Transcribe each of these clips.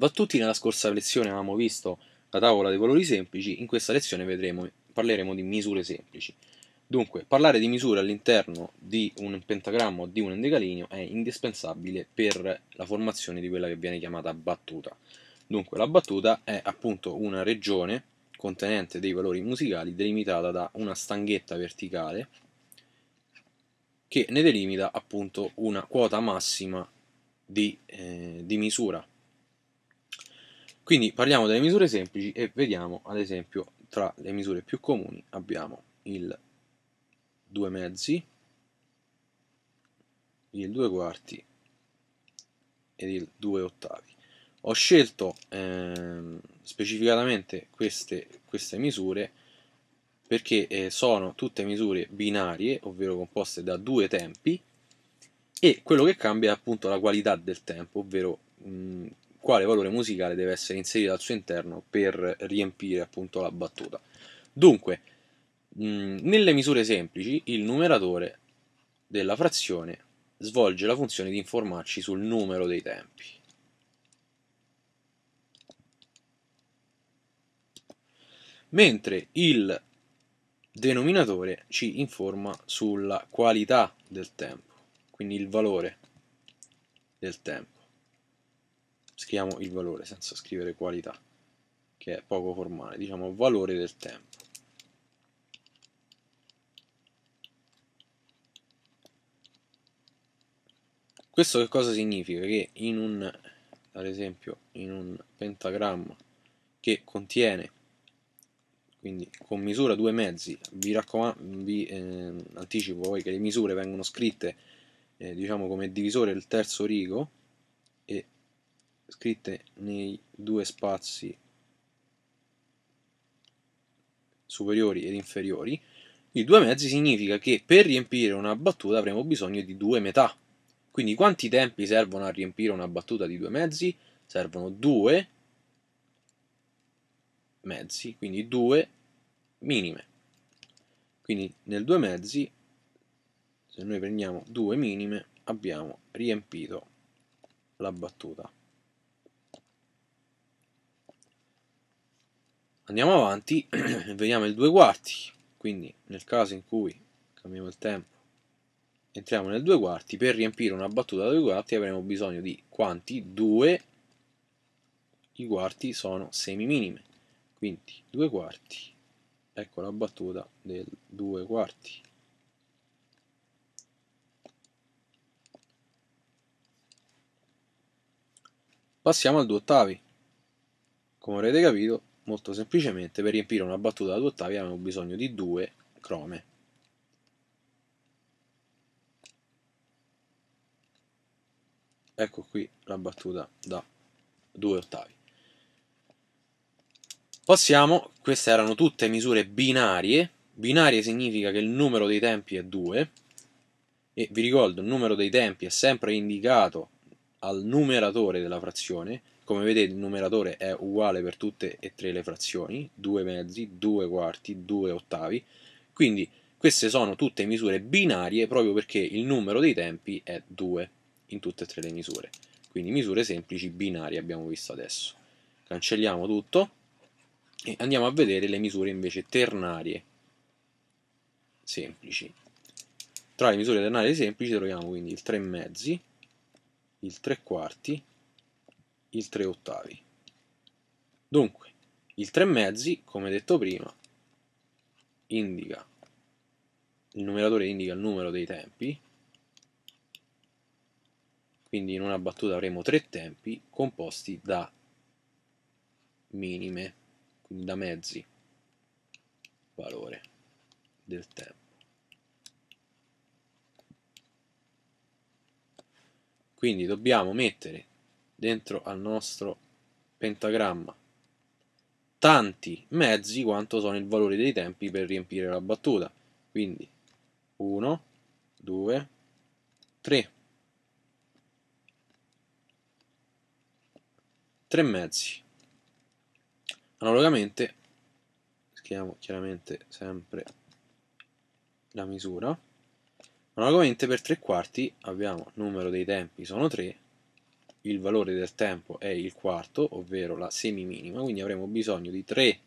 battuti nella scorsa lezione avevamo visto la tavola dei valori semplici, in questa lezione vedremo, parleremo di misure semplici. Dunque, parlare di misure all'interno di un pentagramma o di un endecalineo è indispensabile per la formazione di quella che viene chiamata battuta. Dunque, la battuta è appunto una regione contenente dei valori musicali delimitata da una stanghetta verticale che ne delimita appunto una quota massima di, eh, di misura quindi parliamo delle misure semplici e vediamo ad esempio tra le misure più comuni abbiamo il 2 mezzi, il 2 quarti ed il 2 ottavi. Ho scelto ehm, specificatamente queste, queste, misure perché eh, sono tutte misure binarie, ovvero composte da due tempi, e quello che cambia è appunto la qualità del tempo, ovvero mh, quale valore musicale deve essere inserito al suo interno per riempire appunto la battuta. Dunque, mm, nelle misure semplici, il numeratore della frazione svolge la funzione di informarci sul numero dei tempi. Mentre il denominatore ci informa sulla qualità del tempo, quindi il valore del tempo scriviamo il valore senza scrivere qualità, che è poco formale, diciamo valore del tempo. Questo che cosa significa? Che in un, ad esempio, in un pentagramma che contiene quindi con misura due mezzi vi, vi eh, anticipo poi che le misure vengono scritte eh, diciamo come divisore il terzo rigo scritte nei due spazi superiori ed inferiori, i due mezzi significa che per riempire una battuta avremo bisogno di due metà. Quindi quanti tempi servono a riempire una battuta di due mezzi? Servono due mezzi, quindi due minime. Quindi nel due mezzi, se noi prendiamo due minime, abbiamo riempito la battuta. andiamo avanti e vediamo il 2 quarti quindi nel caso in cui cambiamo il tempo entriamo nel 2 quarti per riempire una battuta da 2 quarti avremo bisogno di quanti? 2 i quarti sono semi minime quindi 2 quarti ecco la battuta del 2 quarti passiamo al 2 ottavi come avrete capito Molto semplicemente per riempire una battuta da due ottavi abbiamo bisogno di due crome. Ecco qui la battuta da due ottavi. Passiamo, queste erano tutte misure binarie, binarie significa che il numero dei tempi è 2 e vi ricordo il numero dei tempi è sempre indicato al numeratore della frazione come vedete il numeratore è uguale per tutte e tre le frazioni, 2 mezzi, 2 quarti, 2 ottavi, quindi queste sono tutte misure binarie proprio perché il numero dei tempi è 2 in tutte e tre le misure. Quindi misure semplici binarie abbiamo visto adesso. Cancelliamo tutto e andiamo a vedere le misure invece ternarie semplici. Tra le misure ternarie semplici troviamo quindi il 3 mezzi, il 3 quarti, il 3 ottavi. Dunque, il 3 mezzi, come detto prima, indica il numeratore indica il numero dei tempi, quindi in una battuta avremo tre tempi composti da minime, quindi da mezzi valore del tempo. Quindi dobbiamo mettere dentro al nostro pentagramma tanti mezzi quanto sono il valore dei tempi per riempire la battuta. Quindi 1, 2, 3. 3 mezzi. Analogamente scriviamo chiaramente sempre la misura. Analogamente per 3 quarti abbiamo il numero dei tempi sono 3 il valore del tempo è il quarto, ovvero la semiminima, quindi avremo bisogno di tre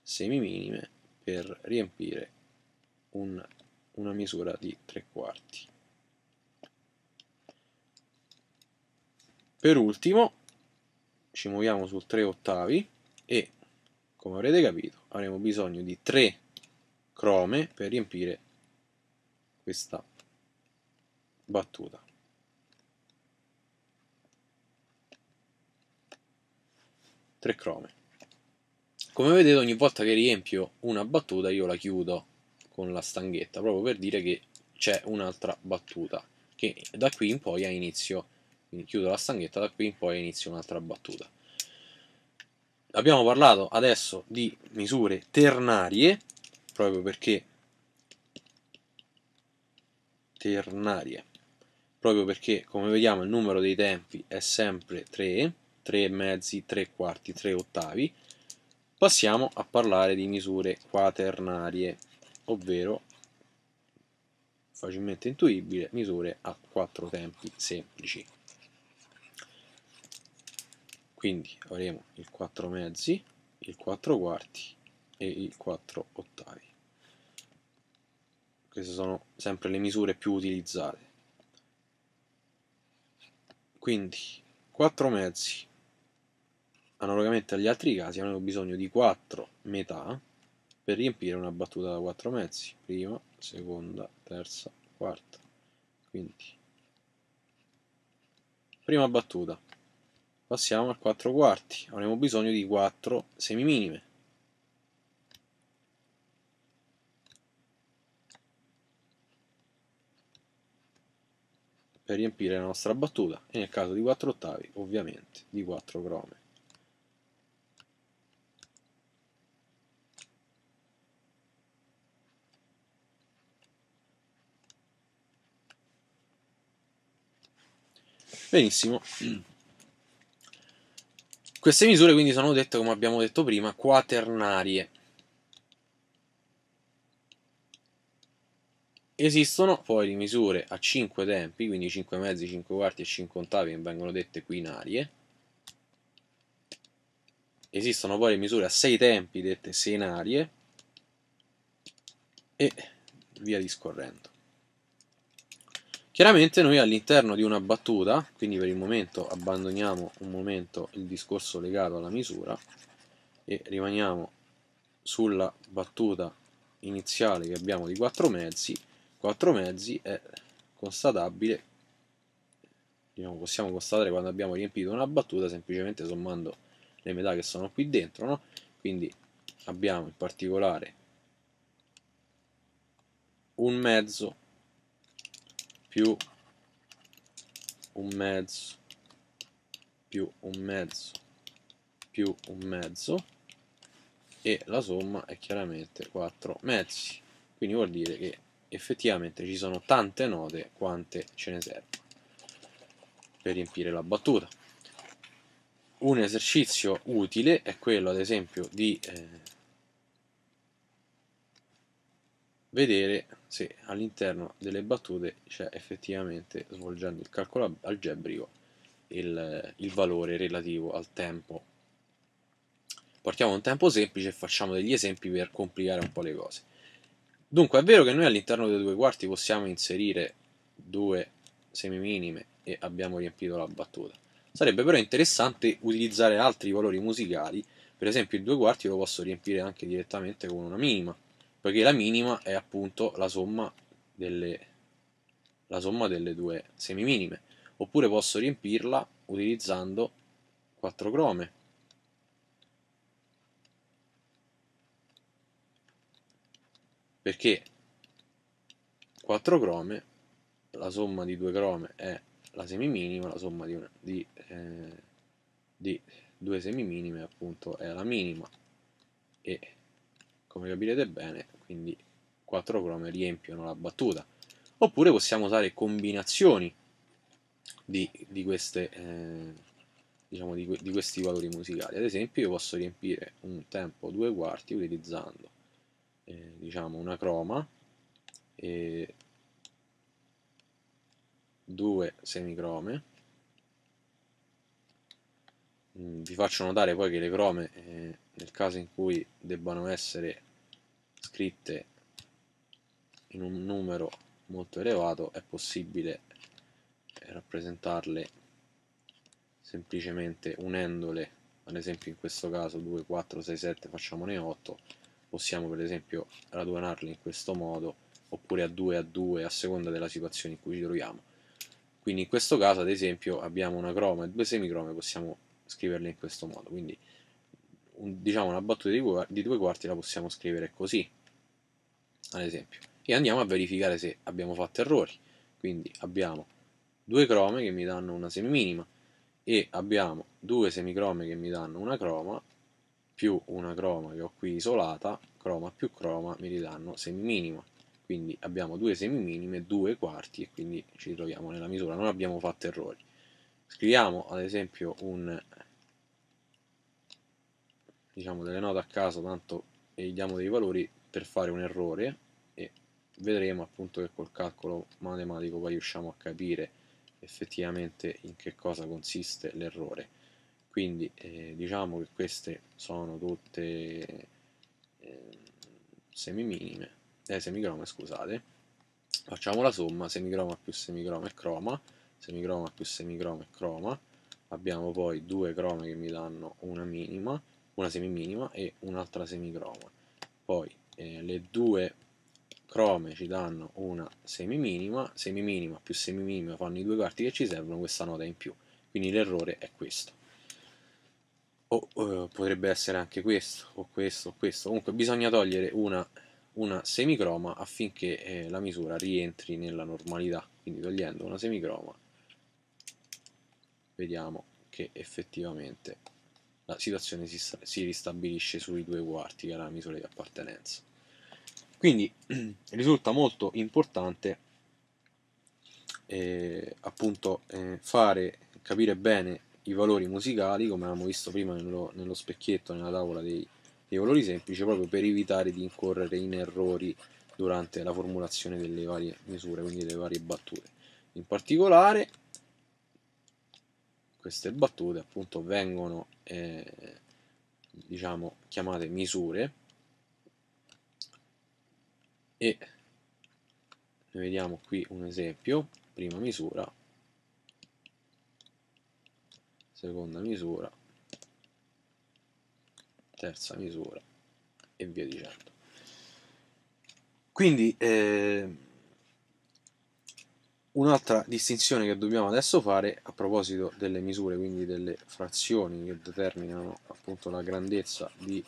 semiminime per riempire un, una misura di tre quarti. Per ultimo ci muoviamo su 3 ottavi e come avrete capito avremo bisogno di 3 crome per riempire questa battuta. 3 crome. Come vedete ogni volta che riempio una battuta io la chiudo con la stanghetta, proprio per dire che c'è un'altra battuta, che da qui in poi ha inizio, quindi chiudo la stanghetta, da qui in poi ha inizio un'altra battuta. Abbiamo parlato adesso di misure ternarie, proprio perché ternarie, proprio perché come vediamo il numero dei tempi è sempre 3 3 mezzi, 3 quarti, 3 ottavi, passiamo a parlare di misure quaternarie, ovvero facilmente intuibile, misure a quattro tempi semplici. Quindi avremo il 4 mezzi, il 4 quarti e il 4 ottavi. Queste sono sempre le misure più utilizzate. Quindi 4 mezzi, Analogamente agli altri casi avremo bisogno di 4 metà per riempire una battuta da 4 mezzi, prima, seconda, terza, quarta. Quindi, prima battuta, passiamo al 4 quarti, avremo bisogno di 4 semiminime. per riempire la nostra battuta e nel caso di 4 ottavi ovviamente di 4 crome. Benissimo. Queste misure quindi sono dette, come abbiamo detto prima, quaternarie. Esistono poi le misure a 5 tempi, quindi 5 mezzi, 5 quarti e 5 ottavi che vengono dette quinarie. Esistono poi le misure a 6 tempi dette senarie e via discorrendo. Chiaramente noi all'interno di una battuta, quindi per il momento abbandoniamo un momento il discorso legato alla misura e rimaniamo sulla battuta iniziale che abbiamo di 4 mezzi, 4 mezzi è constatabile, diciamo, possiamo constatare quando abbiamo riempito una battuta semplicemente sommando le metà che sono qui dentro, no? quindi abbiamo in particolare un mezzo più un mezzo più un mezzo più un mezzo e la somma è chiaramente 4 mezzi quindi vuol dire che effettivamente ci sono tante note quante ce ne servono per riempire la battuta un esercizio utile è quello ad esempio di eh, vedere se all'interno delle battute c'è effettivamente, svolgendo il calcolo algebrico, il, il valore relativo al tempo. portiamo un tempo semplice e facciamo degli esempi per complicare un po' le cose. Dunque, è vero che noi all'interno dei due quarti possiamo inserire due semiminime e abbiamo riempito la battuta. Sarebbe però interessante utilizzare altri valori musicali, per esempio il due quarti lo posso riempire anche direttamente con una minima, poiché la minima è appunto la somma delle, la somma delle due semiminime. Oppure posso riempirla utilizzando 4 crome. Perché 4 crome, la somma di 2 crome è la semiminima, la somma di, una, di, eh, di due semiminime appunto è la minima e come capirete bene quindi 4 crome riempiono la battuta. Oppure possiamo usare combinazioni di, di, queste, eh, diciamo di, di questi valori musicali. Ad esempio io posso riempire un tempo 2 quarti utilizzando eh, diciamo una croma e due semicrome mm, vi faccio notare poi che le crome eh, nel caso in cui debbano essere scritte in un numero molto elevato è possibile eh, rappresentarle semplicemente unendole ad esempio in questo caso 2, 4, 6, 7 facciamone 8 possiamo per esempio radunarle in questo modo oppure a 2 a 2 a seconda della situazione in cui ci troviamo quindi in questo caso ad esempio abbiamo una croma e due semicrome possiamo scriverle in questo modo quindi un, diciamo una battuta di, di due quarti la possiamo scrivere così, ad esempio. E andiamo a verificare se abbiamo fatto errori. Quindi abbiamo due crome che mi danno una semiminima e abbiamo due semicrome che mi danno una croma più una croma che ho qui isolata, croma più croma mi ridanno semiminima. Quindi abbiamo due semiminime, due quarti e quindi ci troviamo nella misura, non abbiamo fatto errori. Scriviamo ad esempio un diciamo delle note a caso tanto e gli diamo dei valori per fare un errore e vedremo appunto che col calcolo matematico poi riusciamo a capire effettivamente in che cosa consiste l'errore quindi eh, diciamo che queste sono tutte eh, semiminime eh, semicrome scusate facciamo la somma semicroma più semicroma è croma semicroma più semicroma è croma abbiamo poi due crome che mi danno una minima una semiminima e un'altra semicroma. Poi eh, le due crome ci danno una semiminima, semiminima più semiminima fanno i due quarti che ci servono, questa nota in più. Quindi l'errore è questo. O, eh, potrebbe essere anche questo, o questo, o questo. Comunque bisogna togliere una, una semicroma affinché eh, la misura rientri nella normalità. Quindi togliendo una semicroma vediamo che effettivamente la situazione si, si ristabilisce sui due quarti, che era la misura di appartenenza. Quindi risulta molto importante eh, appunto eh, fare capire bene i valori musicali, come abbiamo visto prima nello, nello specchietto, nella tavola dei, dei valori semplici, proprio per evitare di incorrere in errori durante la formulazione delle varie misure, quindi delle varie battute. In particolare, queste battute appunto vengono eh, diciamo chiamate misure e ne vediamo qui un esempio prima misura seconda misura terza misura e via dicendo quindi eh, Un'altra distinzione che dobbiamo adesso fare a proposito delle misure, quindi delle frazioni che determinano appunto la grandezza di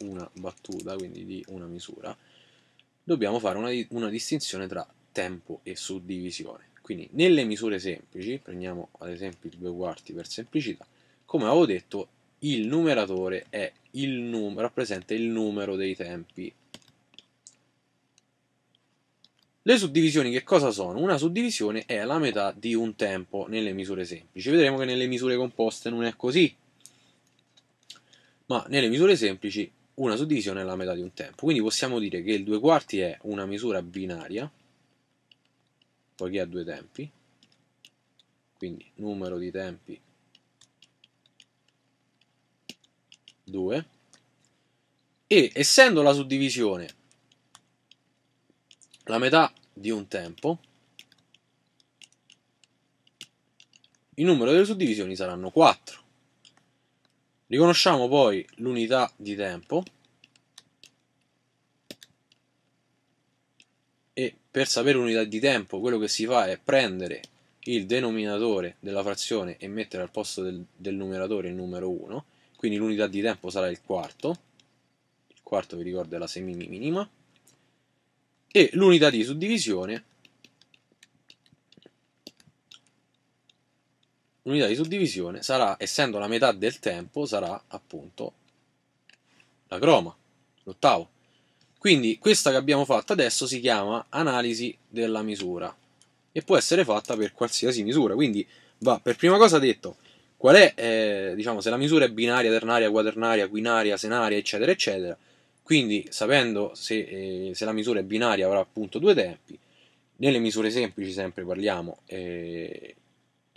una battuta, quindi di una misura, dobbiamo fare una, una distinzione tra tempo e suddivisione. Quindi nelle misure semplici, prendiamo ad esempio i due quarti per semplicità, come avevo detto il numeratore il numero, rappresenta il numero dei tempi le suddivisioni che cosa sono? Una suddivisione è la metà di un tempo nelle misure semplici. Vedremo che nelle misure composte non è così, ma nelle misure semplici una suddivisione è la metà di un tempo. Quindi possiamo dire che il 2 quarti è una misura binaria, poiché ha due tempi, quindi numero di tempi 2, e essendo la suddivisione la metà di un tempo, il numero delle suddivisioni saranno 4. Riconosciamo poi l'unità di tempo e per sapere l'unità di tempo quello che si fa è prendere il denominatore della frazione e mettere al posto del, del numeratore il numero 1, quindi l'unità di tempo sarà il quarto, il quarto vi ricordo è la semiminima, e l'unità di suddivisione l'unità di suddivisione sarà, essendo la metà del tempo, sarà appunto la croma, l'ottavo. Quindi questa che abbiamo fatto adesso si chiama analisi della misura e può essere fatta per qualsiasi misura. Quindi va per prima cosa detto qual è, eh, diciamo, se la misura è binaria, ternaria, quaternaria, quinaria, senaria, eccetera, eccetera, quindi, sapendo se, eh, se la misura è binaria, avrà appunto due tempi. Nelle misure semplici sempre parliamo, eh,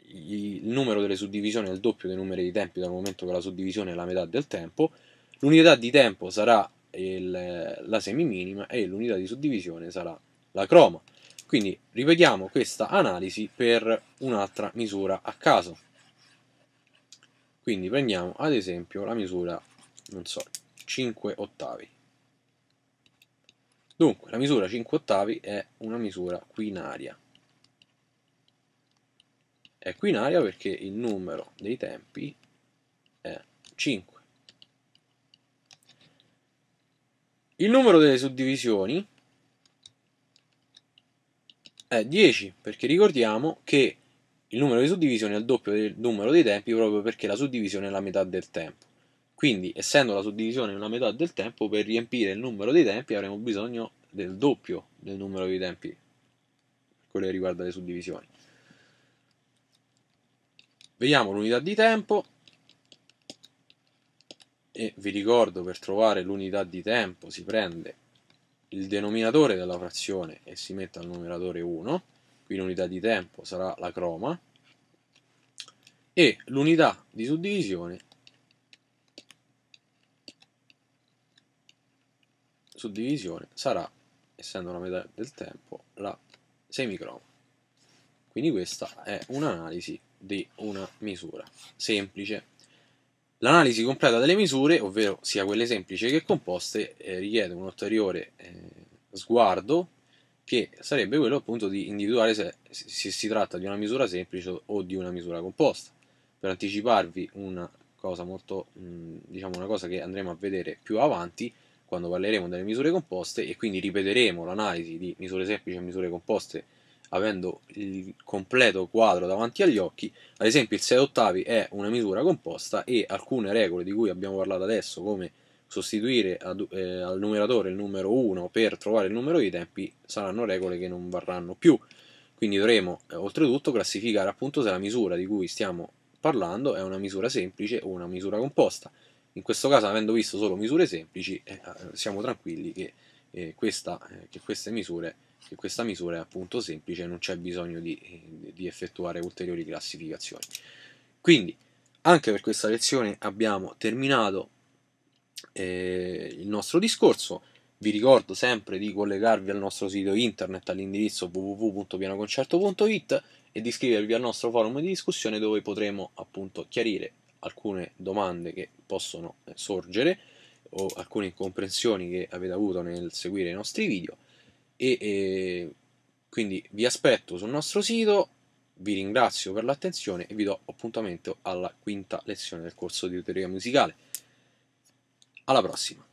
il numero delle suddivisioni è il doppio dei numeri di tempi dal momento che la suddivisione è la metà del tempo. L'unità di tempo sarà il, la semiminima e l'unità di suddivisione sarà la croma. Quindi ripetiamo questa analisi per un'altra misura a caso. Quindi prendiamo ad esempio la misura, non so, 5 ottavi. Dunque, la misura 5 ottavi è una misura quinaria. È quinaria perché il numero dei tempi è 5. Il numero delle suddivisioni è 10, perché ricordiamo che il numero di suddivisioni è il doppio del numero dei tempi proprio perché la suddivisione è la metà del tempo. Quindi, essendo la suddivisione una metà del tempo, per riempire il numero dei tempi avremo bisogno del doppio del numero dei tempi, per quello che riguarda le suddivisioni. Vediamo l'unità di tempo e vi ricordo per trovare l'unità di tempo si prende il denominatore della frazione e si mette al numeratore 1, qui l'unità di tempo sarà la croma, e l'unità di suddivisione suddivisione sarà, essendo la metà del tempo, la semicroma. Quindi questa è un'analisi di una misura semplice. L'analisi completa delle misure, ovvero sia quelle semplici che composte, eh, richiede un ulteriore eh, sguardo che sarebbe quello appunto di individuare se, se, si tratta di una misura semplice o di una misura composta. Per anticiparvi una cosa molto, mh, mm, diciamo una cosa che andremo a vedere più avanti, quando parleremo delle misure composte e quindi ripeteremo l'analisi di misure semplici e misure composte avendo il completo quadro davanti agli occhi. Ad esempio il 6 ottavi è una misura composta e alcune regole di cui abbiamo parlato adesso come sostituire ad, eh, al numeratore il numero 1 per trovare il numero dei tempi saranno regole che non varranno più. Quindi dovremo eh, oltretutto classificare appunto se la misura di cui stiamo parlando è una misura semplice o una misura composta. In questo caso, avendo visto solo misure semplici, eh, eh siamo tranquilli che, eh, questa, eh, che, misure, che, questa, misura è appunto semplice, non c'è bisogno di, eh, di effettuare ulteriori classificazioni. Quindi, anche per questa lezione abbiamo terminato eh, il nostro discorso. Vi ricordo sempre di collegarvi al nostro sito internet all'indirizzo www.pianoconcerto.it e di iscrivervi al nostro forum di discussione dove potremo appunto chiarire alcune domande che possono eh, sorgere o alcune incomprensioni che avete avuto nel seguire i nostri video e, e quindi vi aspetto sul nostro sito vi ringrazio per l'attenzione e vi do appuntamento alla quinta lezione del corso di teoria musicale alla prossima